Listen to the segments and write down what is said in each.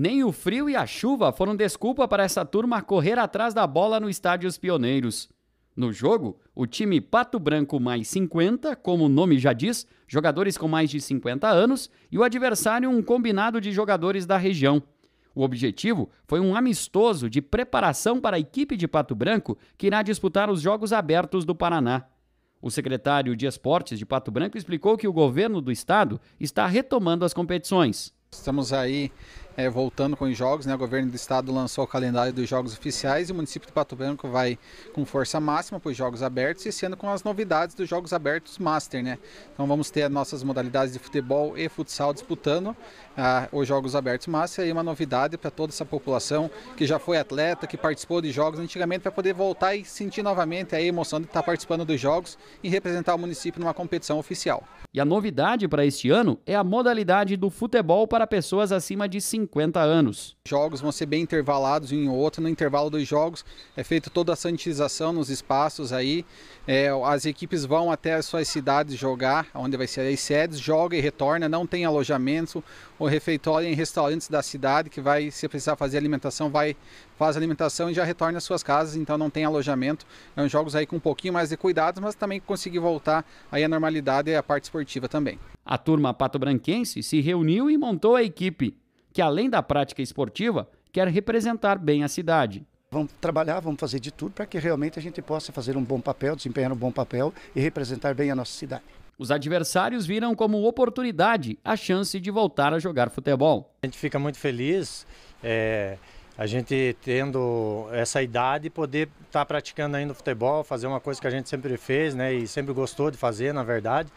Nem o frio e a chuva foram desculpa para essa turma correr atrás da bola no estádio Os Pioneiros. No jogo, o time Pato Branco mais 50, como o nome já diz, jogadores com mais de 50 anos, e o adversário um combinado de jogadores da região. O objetivo foi um amistoso de preparação para a equipe de Pato Branco que irá disputar os Jogos Abertos do Paraná. O secretário de Esportes de Pato Branco explicou que o governo do estado está retomando as competições. Estamos aí é, voltando com os jogos, né, o governo do estado lançou o calendário dos jogos oficiais e o município de Pato Branco vai com força máxima para os jogos abertos e sendo com as novidades dos jogos abertos Master, né? Então vamos ter as nossas modalidades de futebol e futsal disputando ah, os jogos abertos Master e uma novidade para toda essa população que já foi atleta, que participou de jogos antigamente para poder voltar e sentir novamente a emoção de estar participando dos jogos e representar o município numa competição oficial. E a novidade para este ano é a modalidade do futebol para pessoas acima de 50 50 anos. Jogos vão ser bem intervalados em outro, no intervalo dos jogos é feita toda a sanitização nos espaços aí, é, as equipes vão até as suas cidades jogar, onde vai ser as sedes, joga e retorna, não tem alojamento ou refeitório em restaurantes da cidade que vai, se precisar fazer alimentação, vai faz alimentação e já retorna às suas casas, então não tem alojamento. É um jogos aí com um pouquinho mais de cuidados, mas também conseguir voltar aí à normalidade e à parte esportiva também. A turma pato-branquense se reuniu e montou a equipe que, além da prática esportiva, quer representar bem a cidade. Vamos trabalhar, vamos fazer de tudo para que realmente a gente possa fazer um bom papel, desempenhar um bom papel e representar bem a nossa cidade. Os adversários viram como oportunidade a chance de voltar a jogar futebol. A gente fica muito feliz. É a gente tendo essa idade, poder estar tá praticando ainda futebol, fazer uma coisa que a gente sempre fez, né? E sempre gostou de fazer, na verdade.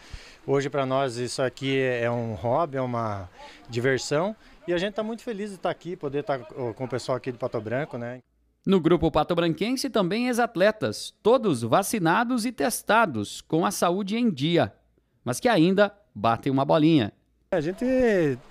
Hoje para nós isso aqui é um hobby, é uma diversão. E a gente está muito feliz de estar tá aqui, poder estar tá, com o pessoal aqui do Pato Branco, né? No grupo Pato Branquense também ex-atletas, é todos vacinados e testados, com a saúde em dia, mas que ainda batem uma bolinha. A gente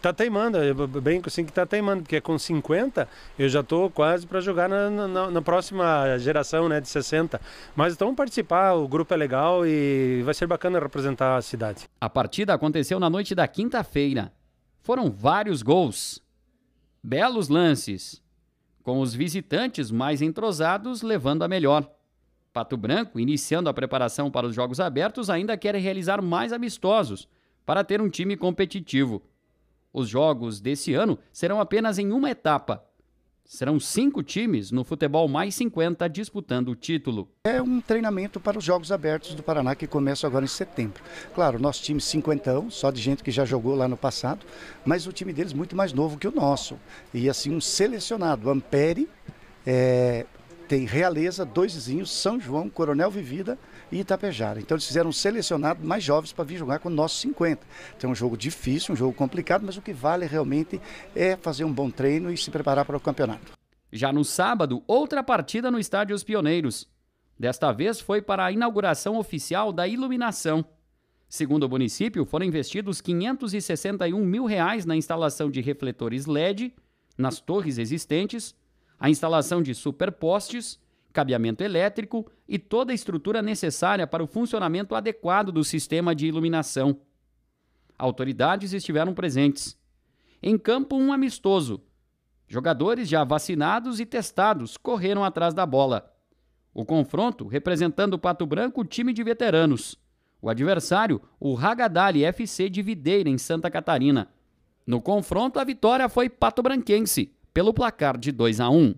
tá teimando, bem assim que tá teimando, porque com 50 eu já tô quase para jogar na, na, na, próxima geração, né, de 60. Mas então participar, o grupo é legal e vai ser bacana representar a cidade. A partida aconteceu na noite da quinta-feira. Foram vários gols, belos lances, com os visitantes mais entrosados levando a melhor. Pato Branco, iniciando a preparação para os Jogos Abertos, ainda quer realizar mais amistosos para ter um time competitivo. Os jogos desse ano serão apenas em uma etapa. Serão cinco times no futebol mais 50 disputando o título. É um treinamento para os Jogos Abertos do Paraná que começa agora em setembro. Claro, nosso time 50, só de gente que já jogou lá no passado, mas o time deles muito mais novo que o nosso. E assim, um selecionado, Ampere, é, tem Realeza, Dois Vizinhos, São João, Coronel Vivida e Itapejara. Então eles fizeram um selecionado mais jovens para vir jogar com o nosso 50. Então é um jogo difícil, um jogo complicado, mas o que vale realmente é fazer um bom treino e se preparar para o campeonato. Já no sábado, outra partida no Estádio Os Pioneiros. Desta vez foi para a inauguração oficial da iluminação. Segundo o município, foram investidos 561 mil reais na instalação de refletores LED nas torres existentes a instalação de superpostes, cabeamento elétrico e toda a estrutura necessária para o funcionamento adequado do sistema de iluminação. Autoridades estiveram presentes. Em campo, um amistoso. Jogadores já vacinados e testados correram atrás da bola. O confronto, representando o Pato Branco, time de veteranos. O adversário, o Ragadali FC de Videira, em Santa Catarina. No confronto, a vitória foi pato-branquense, pelo placar de 2 a 1